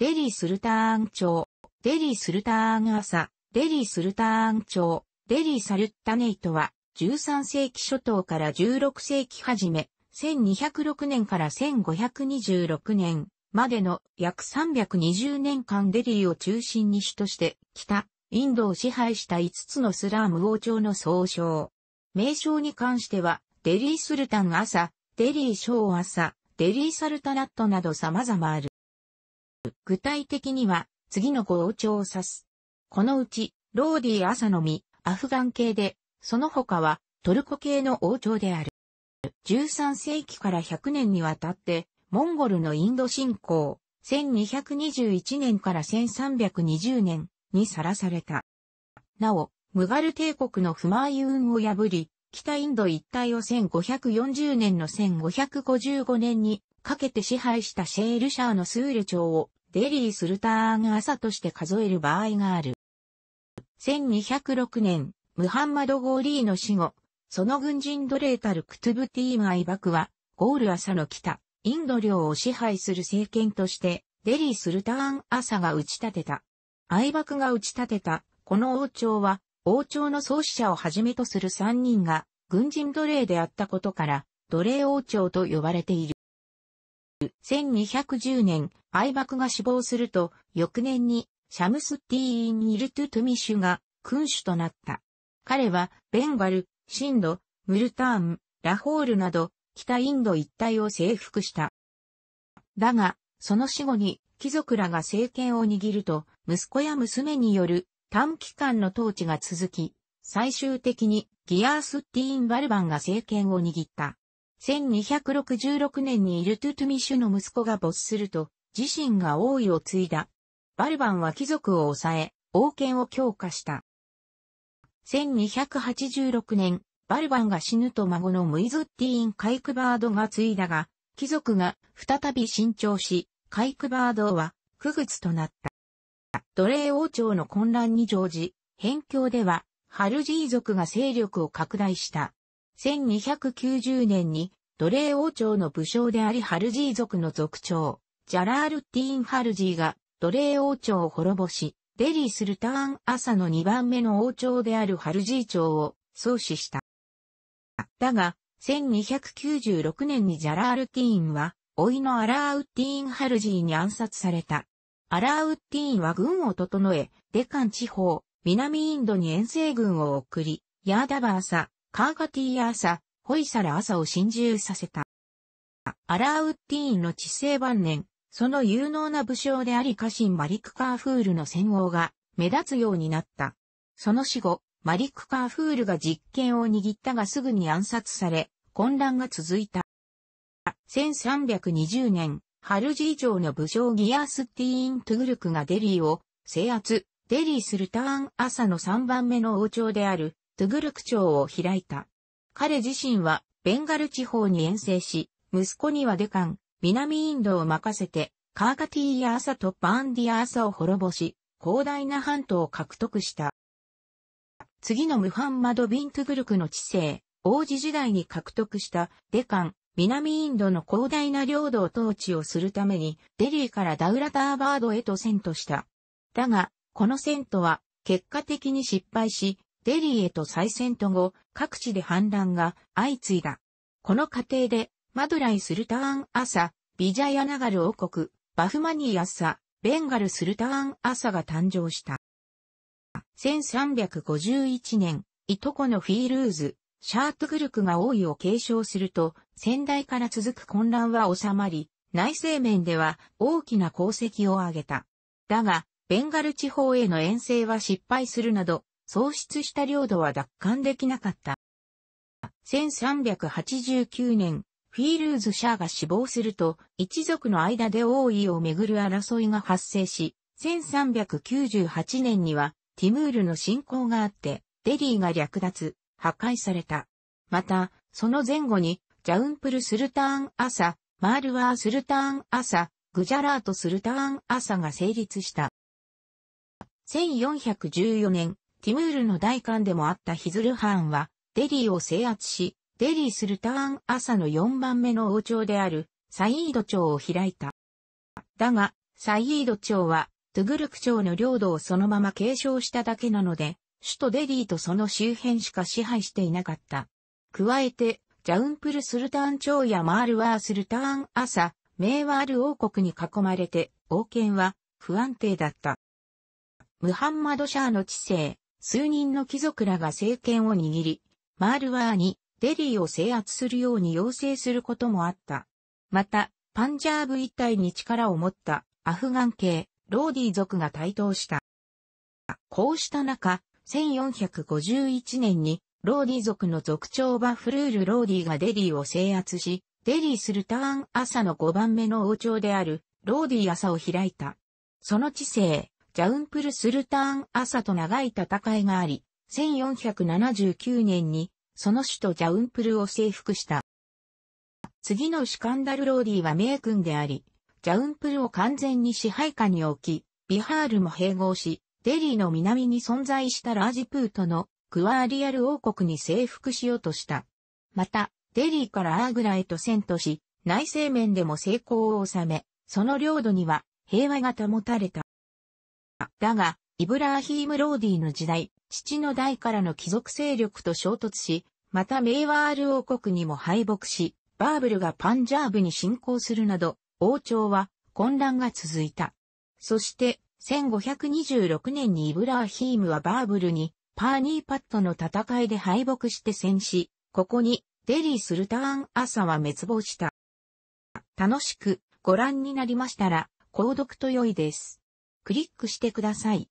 デリー・スルターン朝、デリー・スルターン朝、デリー・スルターン朝、デリー・サルッタネイトは、13世紀初頭から16世紀初め、1206年から1526年までの約320年間デリーを中心に主として北、インドを支配した5つのスラーム王朝の総称。名称に関しては、デリー・スルタン朝、デリー・ショー朝、デリー・サルタナットなど様々ある。具体的には、次の語王朝を指す。このうち、ローディ・アサノミ、アフガン系で、その他はトルコ系の王朝である。13世紀から100年にわたって、モンゴルのインド侵攻、1221年から1320年にさらされた。なお、ムガル帝国の不満ユ運を破り、北インド一帯を1540年の1555年にかけて支配したシェールシャーのスール朝をデリースルターン朝として数える場合がある。1206年、ムハンマド・ゴーリーの死後、その軍人奴隷たるクトゥブティーム・アイバクは、ゴール朝の北、インド領を支配する政権として、デリー・スルターン・朝が打ち立てた。アイバクが打ち立てた、この王朝は、王朝の創始者をはじめとする三人が、軍人奴隷であったことから、奴隷王朝と呼ばれている。1210年、バクが死亡すると、翌年に、シャムスッティーン・イルトゥ・トゥミシュが、君主となった。彼は、ベンガル、シンド、ムルターン、ラホールなど、北インド一帯を征服した。だが、その死後に、貴族らが政権を握ると、息子や娘による短期間の統治が続き、最終的にギアースッティーン・バルバンが政権を握った。1266年にイルトゥトゥミシュの息子が没すると、自身が王位を継いだ。バルバンは貴族を抑え、王権を強化した。1286年、バルバンが死ぬと孫のムイズッティーン・カイクバードが継いだが、貴族が再び新調し、カイクバードは区別となった。奴隷王朝の混乱に乗じ、辺境では、ハルジー族が勢力を拡大した。1290年に奴隷王朝の武将でありハルジー族の族長、ジャラールティーン・ハルジーが奴隷王朝を滅ぼし、デリー・スルターン朝の2番目の王朝であるハルジー朝を創始した。だが、1296年にジャラールティーンは、老いのアラーウッティーン・ハルジーに暗殺された。アラーウッティーンは軍を整え、デカン地方、南インドに遠征軍を送り、ヤーダバーサ、カーガティーアーサ、ホイサラ朝を侵入させた。アラーウッティーンの治世晩年、その有能な武将であり家臣マリク・カーフールの戦王が目立つようになった。その死後、マリク・カーフールが実権を握ったがすぐに暗殺され、混乱が続いた。1320年、ハルジー城の武将ギアスティーン・トゥグルクがデリーを制圧、デリーするターン朝の3番目の王朝であるトゥグルク朝を開いた。彼自身はベンガル地方に遠征し、息子にはデカン、南インドを任せて、カーカティーヤーサとバーンディアーサを滅ぼし、広大な半島を獲得した。次のムハンマド・ビントグルクの治世、王子時代に獲得したデカン、南インドの広大な領土を統治をするために、デリーからダウラターバードへと遷都した。だが、この遷都は、結果的に失敗し、デリーへと再戦と後、各地で反乱が相次いだ。この過程で、マドライ・スルターン・アサ、ビジャヤナガル王国、バフマニー・アサ、ベンガル・スルターン・アサが誕生した。1351年、いとこのフィールーズ、シャートグルクが王位を継承すると、先代から続く混乱は収まり、内政面では大きな功績を挙げた。だが、ベンガル地方への遠征は失敗するなど、喪失した領土は奪還できなかった。1389年、フィールーズ・シャーが死亡すると、一族の間で王位をめぐる争いが発生し、1398年には、ティムールの侵攻があって、デリーが略奪、破壊された。また、その前後に、ジャウンプル・スルターン・アサ、マールワー・スルターン・アサ、グジャラート・スルターン・アサが成立した。1414年、ティムールの大官でもあったヒズルハーンは、デリーを制圧し、デリースルターン朝の4番目の王朝である、サイード朝を開いた。だが、サイード朝は、トゥグルク朝の領土をそのまま継承しただけなので、首都デリーとその周辺しか支配していなかった。加えて、ジャウンプルスルターン朝やマールワースルターン朝、メーワール王国に囲まれて、王権は不安定だった。ムハンマドシャーの治世、数人の貴族らが政権を握り、マールワーにデリーを制圧するように要請することもあった。また、パンジャーブ一帯に力を持ったアフガン系ローディ族が台頭した。こうした中、1451年にローディ族の族長バフルール・ローディがデリーを制圧し、デリーするターン朝の5番目の王朝であるローディ朝を開いた。その知性、ジャウンプルスルターン朝と長い戦いがあり、1479年にその首都ジャウンプルを征服した。次のシカンダルローディは名君であり、ジャウンプルを完全に支配下に置き、ビハールも併合し、デリーの南に存在したラージプートのクワーリアル王国に征服しようとした。また、デリーからアーグラへと遷都し、内政面でも成功を収め、その領土には平和が保たれた。だが、イブラーヒーム・ローディの時代、父の代からの貴族勢力と衝突し、またメイワール王国にも敗北し、バーブルがパンジャーブに侵攻するなど、王朝は混乱が続いた。そして、1526年にイブラーヒームはバーブルにパーニーパットの戦いで敗北して戦死、ここにデリー・スルターン・アサは滅亡した。楽しくご覧になりましたら、購読と良いです。クリックしてください。